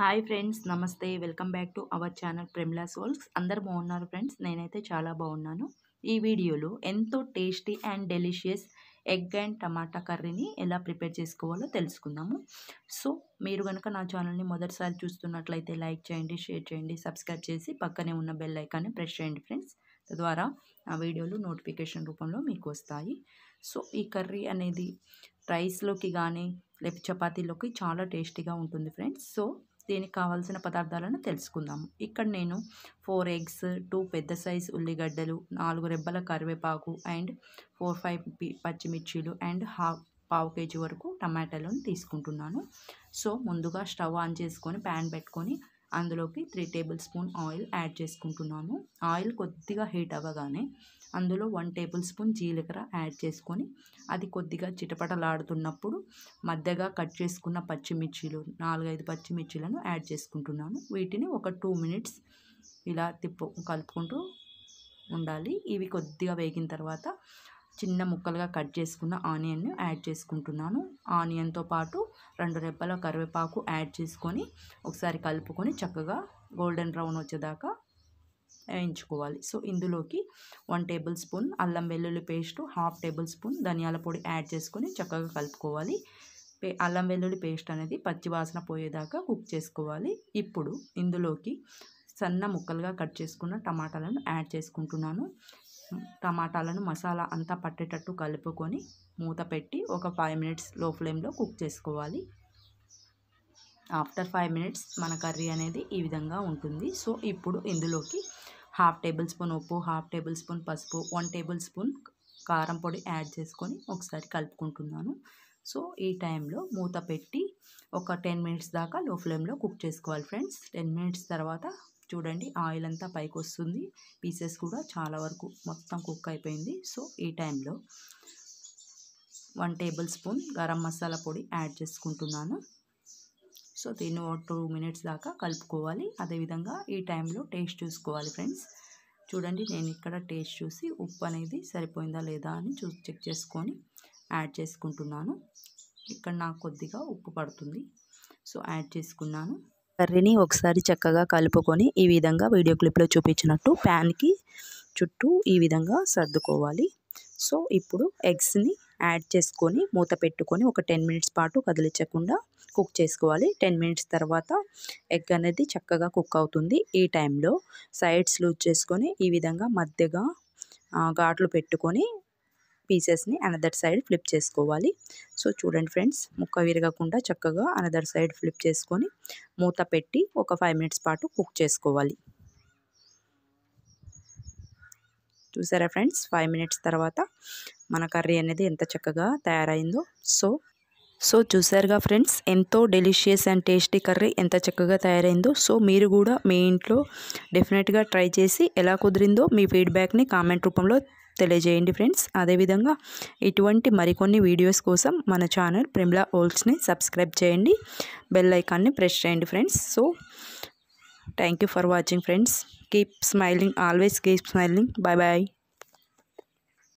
hi friends నమస్తే welcome back to our channel ప్రెమ్లా సోల్స్ అందరు బాగున్నారు ఫ్రెండ్స్ నేనైతే చాలా బాగున్నాను ఈ వీడియోలో ఎంతో tasty and delicious egg and tomato కర్రీని ఎలా ప్రిపేర్ చేసుకోవాలో తెలుసుకుందాము సో మీరు కనుక నా ఛానల్ని మొదటిసారి చూస్తున్నట్లయితే లైక్ చేయండి షేర్ చేయండి సబ్స్క్రైబ్ చేసి పక్కనే ఉన్న బెల్ ఐకాన్ని ప్రెస్ చేయండి ఫ్రెండ్స్ తద్వారా ఆ వీడియోలు నోటిఫికేషన్ రూపంలో మీకు వస్తాయి సో ఈ కర్రీ అనేది రైస్లోకి కానీ లేకపోతే చపాతీలోకి చాలా టేస్టీగా ఉంటుంది ఫ్రెండ్స్ సో దీనికి కావాల్సిన పదార్థాలను తెలుసుకుందాము ఇక్కడ నేను ఫోర్ ఎగ్స్ టూ పెద్ద సైజ్ ఉల్లిగడ్డలు నాలుగు రెబ్బల కరివేపాకు అండ్ ఫోర్ ఫైవ్ పచ్చిమిర్చీలు అండ్ హాఫ్ పావు కేజీ వరకు టమాటాలను తీసుకుంటున్నాను సో ముందుగా స్టవ్ ఆన్ చేసుకొని ప్యాన్ పెట్టుకొని అందులోకి three tablespoon oil add చేసుకుంటున్నాను ఆయిల్ కొద్దిగా హీట్ అవ్వగానే అందులో వన్ టేబుల్ స్పూన్ జీలకర్ర యాడ్ చేసుకొని అది కొద్దిగా చిటపటలాడుతున్నప్పుడు మధ్యగా కట్ చేసుకున్న పచ్చిమిర్చీలు నాలుగైదు పచ్చిమిర్చీలను యాడ్ చేసుకుంటున్నాను వీటిని ఒక టూ మినిట్స్ ఇలా తిప్పు కలుపుకుంటూ ఉండాలి ఇవి కొద్దిగా వేగిన తర్వాత చిన్న ముక్కలుగా కట్ చేసుకున్న ఆనియన్ని యాడ్ చేసుకుంటున్నాను ఆనియన్తో పాటు రెండు రెబ్బల కరివేపాకు యాడ్ చేసుకొని ఒకసారి కలుపుకొని చక్కగా గోల్డెన్ బ్రౌన్ వచ్చేదాకా వేయించుకోవాలి సో ఇందులోకి వన్ టేబుల్ స్పూన్ అల్లం వెల్లుల్లి పేస్ట్ హాఫ్ టేబుల్ స్పూన్ ధనియాల పొడి యాడ్ చేసుకొని చక్కగా కలుపుకోవాలి పే అల్లం వెల్లుల్లి పేస్ట్ అనేది పచ్చివాసన పోయేదాకా కుక్ చేసుకోవాలి ఇప్పుడు ఇందులోకి సన్న ముక్కలుగా కట్ చేసుకున్న టమాటాలను యాడ్ చేసుకుంటున్నాను టమాటాలను మసాలా అంతా పట్టేటట్టు కలుపుకొని మూత పెట్టి ఒక ఫైవ్ మినిట్స్ లో ఫ్లేమ్లో కుక్ చేసుకోవాలి ఆఫ్టర్ ఫైవ్ మినిట్స్ మన కర్రీ అనేది ఈ విధంగా ఉంటుంది సో ఇప్పుడు ఇందులోకి హాఫ్ టేబుల్ స్పూన్ ఉప్పు హాఫ్ టేబుల్ స్పూన్ పసుపు వన్ టేబుల్ స్పూన్ కారం పొడి యాడ్ చేసుకొని ఒకసారి కలుపుకుంటున్నాను సో ఈ టైంలో మూత పెట్టి ఒక టెన్ మినిట్స్ దాకా లో ఫ్లేమ్లో కుక్ చేసుకోవాలి ఫ్రెండ్స్ టెన్ మినిట్స్ తర్వాత చూడండి ఆయిల్ అంతా పైకి వస్తుంది పీసెస్ కూడా చాలా వరకు మొత్తం కుక్ అయిపోయింది సో ఈ టైంలో one tablespoon garam masala పొడి యాడ్ చేసుకుంటున్నాను సో దీన్ని ఒక టూ మినిట్స్ దాకా కలుపుకోవాలి అదేవిధంగా ఈ టైంలో టేస్ట్ చూసుకోవాలి ఫ్రెండ్స్ చూడండి నేను ఇక్కడ టేస్ట్ చూసి ఉప్పు అనేది సరిపోయిందా లేదా అని చూ చెక్ చేసుకొని యాడ్ చేసుకుంటున్నాను ఇక్కడ నాకు కొద్దిగా ఉప్పు పడుతుంది సో యాడ్ చేసుకున్నాను కర్రీని ఒకసారి చక్కగా కలుపుకొని ఈ విధంగా వీడియో క్లిప్లో చూపించినట్టు ప్యాన్కి చుట్టూ ఈ విధంగా సర్దుకోవాలి సో ఇప్పుడు ఎగ్స్ని యాడ్ చేసుకొని మూత పెట్టుకొని ఒక టెన్ మినిట్స్ పాటు కదిలించకుండా కుక్ చేసుకోవాలి టెన్ మినిట్స్ తర్వాత ఎగ్ అనేది చక్కగా కుక్ అవుతుంది ఈ టైంలో సైడ్స్ లూజ్ చేసుకొని ఈ విధంగా మధ్యగా ఘాట్లు పెట్టుకొని పీసెస్ని అనదర్ సైడ్ ఫ్లిప్ చేసుకోవాలి సో చూడండి ఫ్రెండ్స్ ముక్క విరగకుండా చక్కగా అనదర్ సైడ్ ఫ్లిప్ చేసుకొని మూత పెట్టి ఒక ఫైవ్ మినిట్స్ పాటు కుక్ చేసుకోవాలి చూసారా ఫ్రెండ్స్ ఫైవ్ మినిట్స్ తర్వాత మన కర్రీ అనేది ఎంత చక్కగా తయారైందో సో సో చూసారుగా ఫ్రెండ్స్ ఎంతో డెలిషియస్ అండ్ టేస్టీ కర్రీ ఎంత చక్కగా తయారైందో సో మీరు కూడా మీ ఇంట్లో డెఫినెట్గా ట్రై చేసి ఎలా కుదిరిందో మీ ఫీడ్బ్యాక్ని కామెంట్ రూపంలో తెలియజేయండి ఫ్రెండ్స్ అదేవిధంగా ఇటువంటి మరికొన్ని వీడియోస్ కోసం మన ఛానల్ ప్రిమ్లా ఓల్స్ని సబ్స్క్రైబ్ చేయండి బెల్ ఐకాన్ని ప్రెస్ చేయండి friends so thank for watching friends keep smiling always keep smiling bye bye